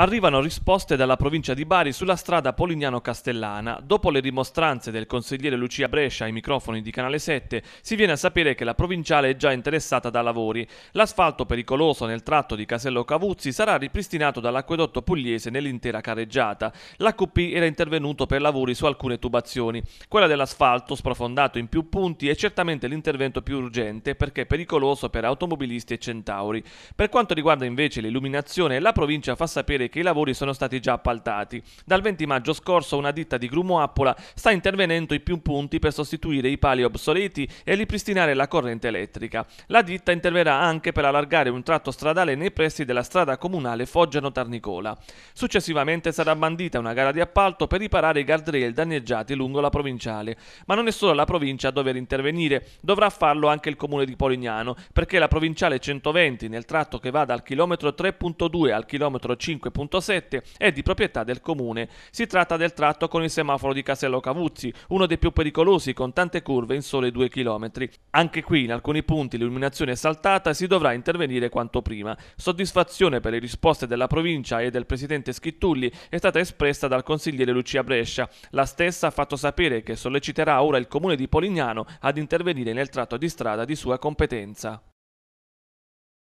Arrivano risposte dalla provincia di Bari sulla strada Polignano-Castellana. Dopo le dimostranze del consigliere Lucia Brescia ai microfoni di Canale 7, si viene a sapere che la provinciale è già interessata da lavori. L'asfalto pericoloso nel tratto di Casello Cavuzzi sarà ripristinato dall'acquedotto pugliese nell'intera carreggiata. QP era intervenuto per lavori su alcune tubazioni. Quella dell'asfalto, sprofondato in più punti, è certamente l'intervento più urgente perché pericoloso per automobilisti e centauri. Per quanto riguarda invece l'illuminazione, la provincia fa sapere che i lavori sono stati già appaltati. Dal 20 maggio scorso una ditta di Grumo Appola sta intervenendo in più punti per sostituire i pali obsoleti e ripristinare la corrente elettrica. La ditta interverrà anche per allargare un tratto stradale nei pressi della strada comunale Foggeno-Tarnicola. Successivamente sarà bandita una gara di appalto per riparare i guardrail danneggiati lungo la provinciale. Ma non è solo la provincia a dover intervenire, dovrà farlo anche il comune di Polignano, perché la provinciale 120 nel tratto che va dal chilometro 3.2 al chilometro 5 3.7 è di proprietà del comune. Si tratta del tratto con il semaforo di Casello Cavuzzi, uno dei più pericolosi con tante curve in sole 2 km. Anche qui in alcuni punti l'illuminazione è saltata e si dovrà intervenire quanto prima. Soddisfazione per le risposte della provincia e del presidente Schittulli è stata espressa dal consigliere Lucia Brescia. La stessa ha fatto sapere che solleciterà ora il comune di Polignano ad intervenire nel tratto di strada di sua competenza.